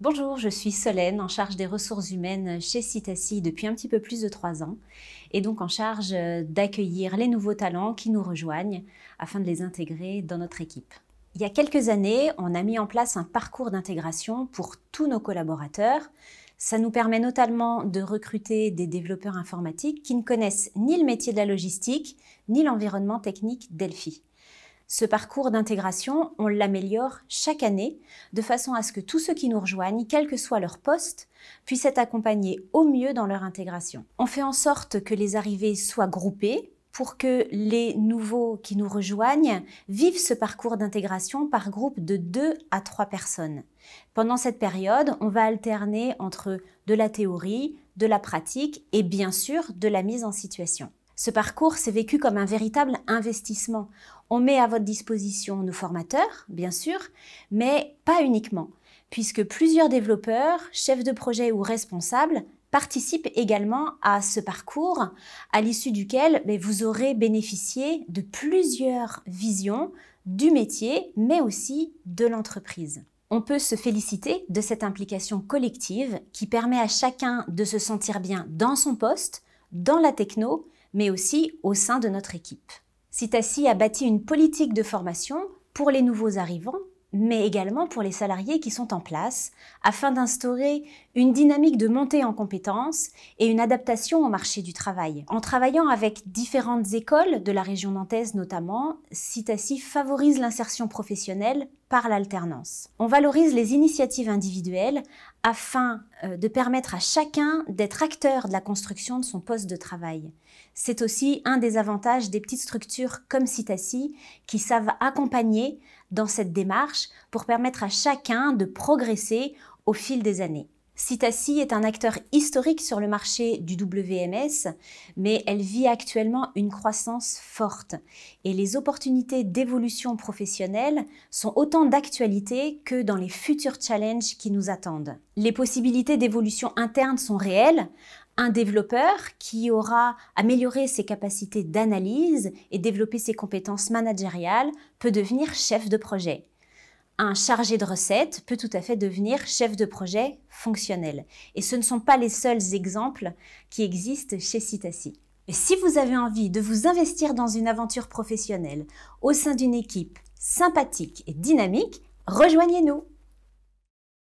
Bonjour, je suis Solène, en charge des ressources humaines chez Citassi depuis un petit peu plus de trois ans, et donc en charge euh, d'accueillir les nouveaux talents qui nous rejoignent afin de les intégrer dans notre équipe. Il y a quelques années, on a mis en place un parcours d'intégration pour tous nos collaborateurs. Ça nous permet notamment de recruter des développeurs informatiques qui ne connaissent ni le métier de la logistique, ni l'environnement technique d'Elphi. Ce parcours d'intégration, on l'améliore chaque année de façon à ce que tous ceux qui nous rejoignent, quel que soit leur poste, puissent être accompagnés au mieux dans leur intégration. On fait en sorte que les arrivées soient groupées pour que les nouveaux qui nous rejoignent vivent ce parcours d'intégration par groupe de 2 à 3 personnes. Pendant cette période, on va alterner entre de la théorie, de la pratique et bien sûr de la mise en situation. Ce parcours, s'est vécu comme un véritable investissement. On met à votre disposition nos formateurs, bien sûr, mais pas uniquement, puisque plusieurs développeurs, chefs de projet ou responsables participent également à ce parcours, à l'issue duquel ben, vous aurez bénéficié de plusieurs visions du métier, mais aussi de l'entreprise. On peut se féliciter de cette implication collective qui permet à chacun de se sentir bien dans son poste, dans la techno, mais aussi au sein de notre équipe. Citassi a bâti une politique de formation pour les nouveaux arrivants, mais également pour les salariés qui sont en place, afin d'instaurer une dynamique de montée en compétences et une adaptation au marché du travail. En travaillant avec différentes écoles, de la région nantaise notamment, Citassi favorise l'insertion professionnelle par l'alternance. On valorise les initiatives individuelles afin euh, de permettre à chacun d'être acteur de la construction de son poste de travail. C'est aussi un des avantages des petites structures comme Citassi qui savent accompagner dans cette démarche pour permettre à chacun de progresser au fil des années. Citassi est un acteur historique sur le marché du WMS, mais elle vit actuellement une croissance forte et les opportunités d'évolution professionnelle sont autant d'actualité que dans les futurs challenges qui nous attendent. Les possibilités d'évolution interne sont réelles. Un développeur qui aura amélioré ses capacités d'analyse et développé ses compétences managériales peut devenir chef de projet un chargé de recette peut tout à fait devenir chef de projet fonctionnel. Et ce ne sont pas les seuls exemples qui existent chez Citasi. Si vous avez envie de vous investir dans une aventure professionnelle au sein d'une équipe sympathique et dynamique, rejoignez-nous